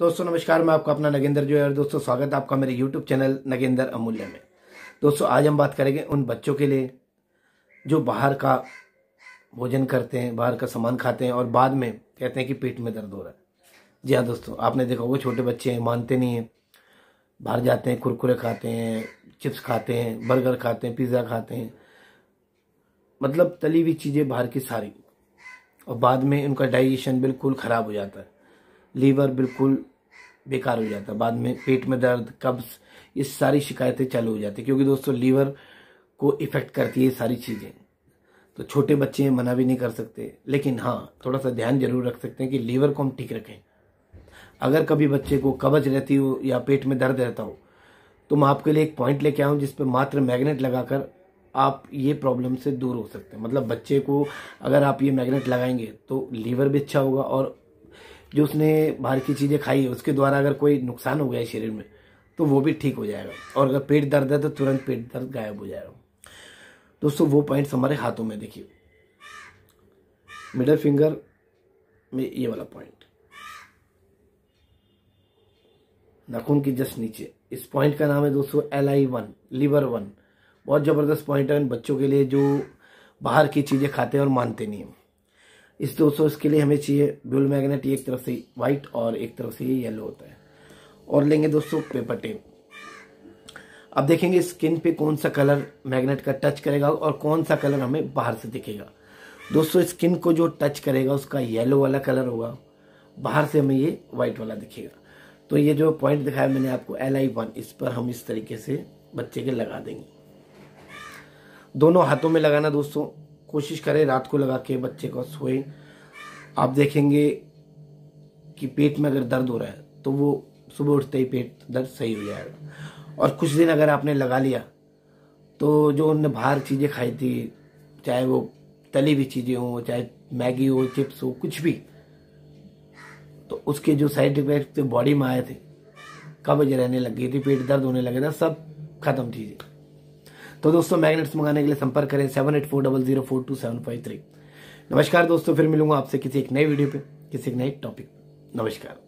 दोस्तों नमस्कार मैं आपका अपना नगेंद्र जो है और दोस्तों स्वागत है आपका मेरे यूट्यूब चैनल नगेंद्र अमूल्य में दोस्तों आज हम बात करेंगे उन बच्चों के लिए जो बाहर का भोजन करते हैं बाहर का सामान खाते हैं और बाद में कहते हैं कि पेट में दर्द हो रहा है जी हाँ दोस्तों आपने देखा वो छोटे बच्चे हैं मानते नहीं हैं बाहर जाते हैं कुरकुरे खाते हैं चिप्स खाते हैं बर्गर खाते हैं पिज़्ज़ा खाते हैं मतलब तली हुई चीज़ें बाहर की सारी और बाद में उनका डाइजेशन बिल्कुल ख़राब हो जाता है लीवर बिल्कुल बेकार हो जाता बाद में पेट में दर्द कब्ज ये सारी शिकायतें चालू हो जाती क्योंकि दोस्तों लीवर को इफेक्ट करती है सारी चीज़ें तो छोटे बच्चे मना भी नहीं कर सकते लेकिन हाँ थोड़ा सा ध्यान जरूर रख सकते हैं कि लीवर को हम ठीक रखें अगर कभी बच्चे को कब्ज रहती हो या पेट में दर्द रहता हो तो मैं आपके लिए एक पॉइंट लेके आऊँ जिस पर मात्र मैग्नेट लगाकर आप ये प्रॉब्लम से दूर हो सकते हैं मतलब बच्चे को अगर आप ये मैग्नेट लगाएंगे तो लीवर भी अच्छा होगा और जो उसने बाहर की चीज़ें खाई है उसके द्वारा अगर कोई नुकसान हो गया शरीर में तो वो भी ठीक हो जाएगा और अगर पेट दर्द है तो तुरंत पेट दर्द गायब हो जाएगा दोस्तों वो पॉइंट्स हमारे हाथों में देखिए मिडल फिंगर में ये वाला पॉइंट नाखून के जस्ट नीचे इस पॉइंट का नाम है दोस्तों L I one lever one बहुत ज़बरदस्त पॉइंट है बच्चों के लिए जो बाहर की चीज़ें खाते हैं और मानते नहीं हैं इस दोस्तों इसके लिए हमें चाहिए ब्लू मैग्नेट एक तरफ से वाइट और एक तरफ से ये येलो होता है और लेंगे दोस्तों पेपर टेप अब देखेंगे स्किन पे कौन सा कलर मैग्नेट का टच करेगा और कौन सा कलर हमें बाहर से दिखेगा दोस्तों स्किन को जो टच करेगा उसका येलो वाला कलर होगा बाहर से हमें ये वाइट वाला दिखेगा तो ये जो पॉइंट दिखाया मैंने आपको एल आई वन इस पर हम इस तरीके से बच्चे के लगा देंगे दोनों हाथों में लगाना दोस्तों कोशिश करें रात को लगा के बच्चे को सोए आप देखेंगे कि पेट में अगर दर्द हो रहा है तो वो सुबह उठते ही पेट दर्द सही हो जाएगा और कुछ दिन अगर आपने लगा लिया तो जो उनने बाहर चीज़ें खाई थी चाहे वो तली हुई चीज़ें हों चाहे मैगी हो चिप्स हो कुछ भी तो उसके जो साइड इफेक्ट बॉडी में आए थे कब्ज रहने लग गई थी पेट दर्द होने लगे था सब खत्म चीज़ें तो दोस्तों मैग्नेट्स मंगाने के लिए संपर्क करें seven eight four double zero four two seven five three नमस्कार दोस्तों फिर मिलूंगा आपसे किसी एक नए वीडियो पे किसी एक नए टॉपिक नमस्कार